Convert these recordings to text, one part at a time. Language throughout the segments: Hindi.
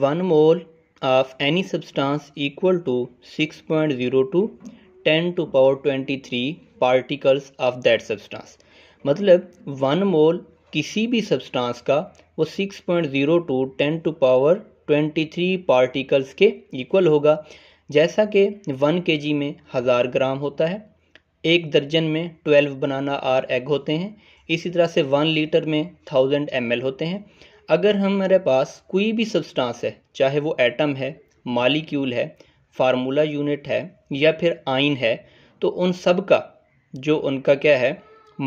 one mole of any substance equal to six point zero two ten to power twenty three particles of that substance मतलब वन मोल किसी भी सब्सटेंस का वो six point zero two ten to power twenty three particles के इक्वल होगा जैसा कि वन के जी में हज़ार ग्राम होता है एक दर्जन में ट्वेल्व बनाना आर एग होते हैं इसी तरह से वन लीटर में थाउजेंड एम होते हैं अगर हमारे पास कोई भी सब्सटेंस है चाहे वो एटम है मालिक्यूल है फार्मूला यूनिट है या फिर आइन है तो उन सब का जो उनका क्या है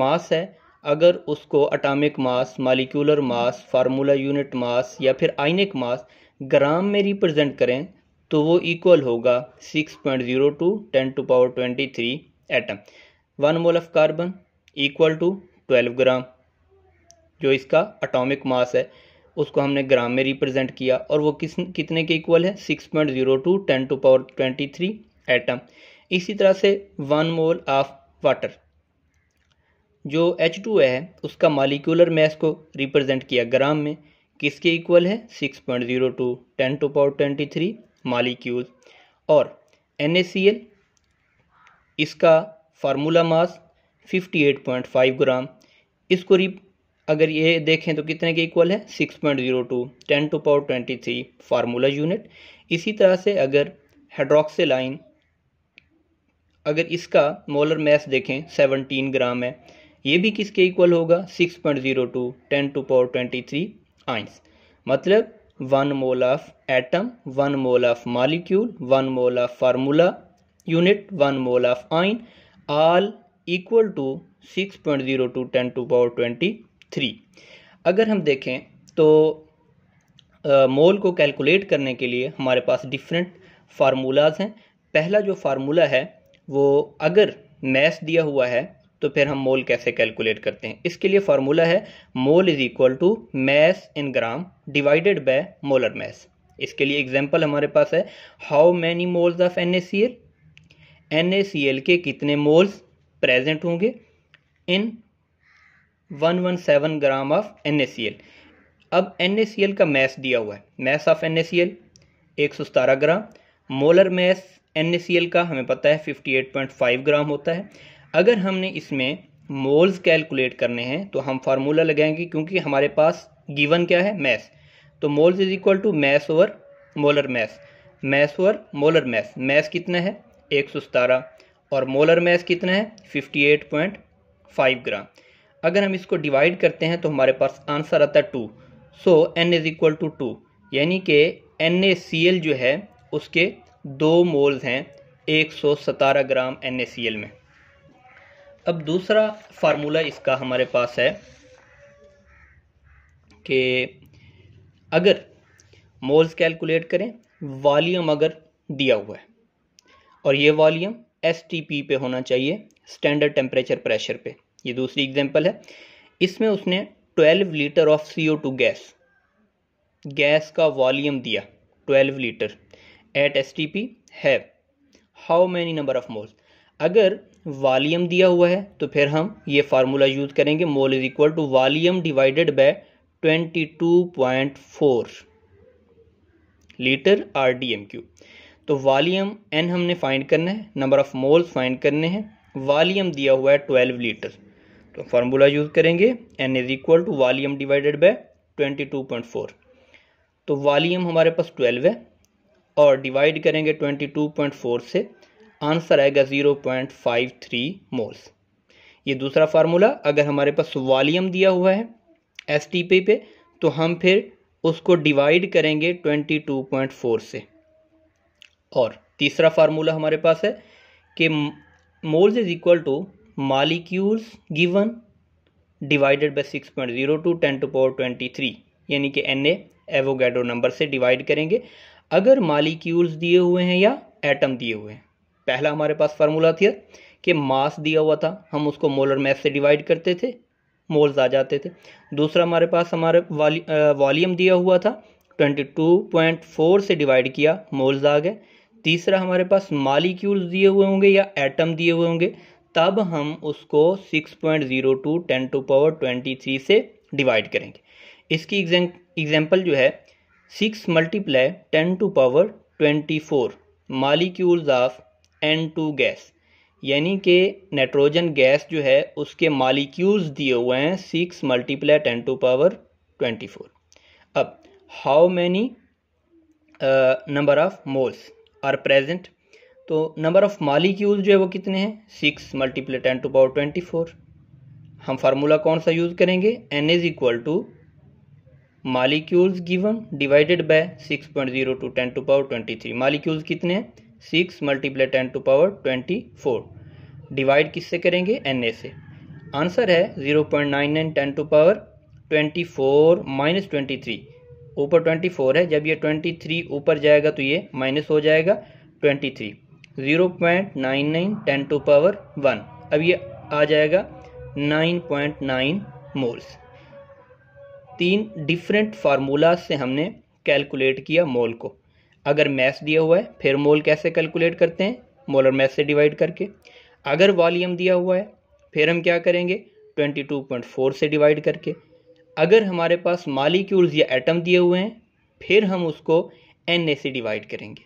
मास है अगर उसको atomic mass molecular mass formula unit mass या फिर आइनिक मास ग्राम में रिप्रेजेंट करें तो वो इक्वल होगा 6.02 point zero two ten to power twenty three atom one mole of carbon equal to twelve gram जो इसका अटामिक मास है उसको हमने ग्राम में रिप्रेजेंट किया और वो किस कितने के इक्वल है six point zero two ten to power twenty three atom इसी तरह से वन मोल ऑफ वाटर जो एच टू है उसका मालिक्यूलर मैस को रिप्रेजेंट किया ग्राम में किसके इक्वल है six point zero two ten to power twenty three molecule और एन इसका फार्मूला मास 58.5 ग्राम इसको अगर ये देखें तो कितने के इक्वल है six point zero two ten to power twenty three formula unit इसी तरह से अगर हाइड्रोक्सीलाइन अगर इसका मोलर मैस देखें सेवनटीन ग्राम है ये भी किसके इक्वल होगा six point zero two ten to power twenty three ions मतलब one mole of atom one mole of molecule one mole of formula unit one mole of ion all point zero two ten to power twenty three अगर हम देखें तो मोल को कैलकुलेट करने के लिए हमारे पास डिफरेंट फार्मूलाज हैं पहला जो फार्मूला है वो अगर मैस दिया हुआ है तो फिर हम मोल कैसे कैलकुलेट करते हैं इसके लिए फार्मूला है mole is equal to mass in gram divided by molar mass इसके लिए एग्जांपल हमारे पास है how many moles of N N A C L के कितने मोल्स प्रेजेंट होंगे इन 117 ग्राम ऑफ एन अब एन का मैस दिया हुआ है मैस ऑफ एन एक सौ ग्राम मोलर मैस एन का हमें पता है 58.5 ग्राम होता है अगर हमने इसमें मोल्स कैलकुलेट करने हैं तो हम फार्मूला लगाएंगे क्योंकि हमारे पास गिवन क्या है मैस तो moles is equal to mass over molar mass mass over molar mass mass कितना है एक सौ और मोलर मैस कितना है 58.5 ग्राम अगर हम इसको डिवाइड करते हैं तो हमारे पास आंसर आता है two so n is equal to two यानी कि एन ए सी एल जो है उसके दो मोल्स हैं एक सौ सतारह gram N A C L में अब दूसरा फार्मूला इसका हमारे पास है कि अगर मोल्स कैलकुलेट करें वॉल्यूम अगर दिया हुआ है और ये वॉल्यूम एस टी पी पे होना चाहिए स्टैंडर्ड टेम्परेचर प्रेशर पे ये दूसरी एग्जाम्पल है इसमें उसने twelve litre of C two gas gas का वॉल्यूम दिया twelve litre at S T P है how many number of moles अगर वॉल्यूम दिया हुआ है तो फिर हम ये फार्मूला यूज़ करेंगे mole is equal to volume divided by twenty two point four litre or d m q तो वॉल्यूम एन हमने फाइंड करना है नंबर ऑफ मोल्स फाइंड करने हैं वॉल्यूम दिया हुआ है ट्वेल्व लीटर तो फार्मूला यूज़ करेंगे n is equal to volume divided by twenty two point four तो वॉलीम हमारे पास ट्वेल्व है और डिवाइड करेंगे ट्वेंटी टू पॉइंट फोर से आंसर आएगा zero point five three moles ये दूसरा फार्मूला अगर हमारे पास वॉलीम दिया हुआ है एस टी पी पे तो हम फिर उसको डिवाइड करेंगे ट्वेंटी टू पॉइंट फोर से और तीसरा फार्मूला हमारे पास है कि moles is equal to molecules given divided by six point zero two ten to power twenty three यानी कि एन एवोगैडो नंबर से डिवाइड करेंगे अगर मालिक्यूल्स दिए हुए हैं या एटम दिए हुए हैं पहला हमारे पास फार्मूला था कि मास दिया हुआ था हम उसको मोलर मैथ से डिवाइड करते थे मोल्स आ जाते थे दूसरा हमारे पास हमारे वॉल्यूम दिया हुआ था 22.4 से डिवाइड किया मोल्स आ गए तीसरा हमारे पास मालिक्यूल्स दिए हुए होंगे या एटम दिए हुए होंगे तब हम उसको 6.02 zero two ten to power twenty से डिवाइड करेंगे इसकी एग्जाम्पल जो है six multiply ten to power twenty four molecules of N two gas यानी कि नाइट्रोजन गैस जो है उसके मालिक्यूल्स दिए हुए हैं six multiply ten to power twenty four अब how many number of moles are present तो नंबर ऑफ मालिक्यूल जो है वो कितने हैं six multiply ten to power twenty four हम फार्मूला कौन सा यूज़ करेंगे n is equal to molecules given divided by six point zero two ten to power twenty three molecules कितने हैं six multiply ten to power twenty four divide किससे करेंगे एन ए से आंसर है zero point nine nine ten to power twenty four minus twenty three ऊपर ट्वेंटी फोर है जब ये ट्वेंटी थ्री ऊपर जाएगा तो ये माइनस हो जाएगा twenty three zero point nine nine ten to power one अब ये आ जाएगा नाइन पॉइंट नाइन मोल्स तीन डिफरेंट फार्मूलाज से हमने कैलकुलेट किया मोल को अगर मैस दिया हुआ है फिर मोल कैसे कैलकुलेट करते हैं मोलर मैस से डिवाइड करके अगर वॉल्यूम दिया हुआ है फिर हम क्या करेंगे 22.4 से डिवाइड करके अगर हमारे पास मालिक्यूल्स या एटम दिए हुए हैं फिर हम उसको एन ए से डिवाइड करेंगे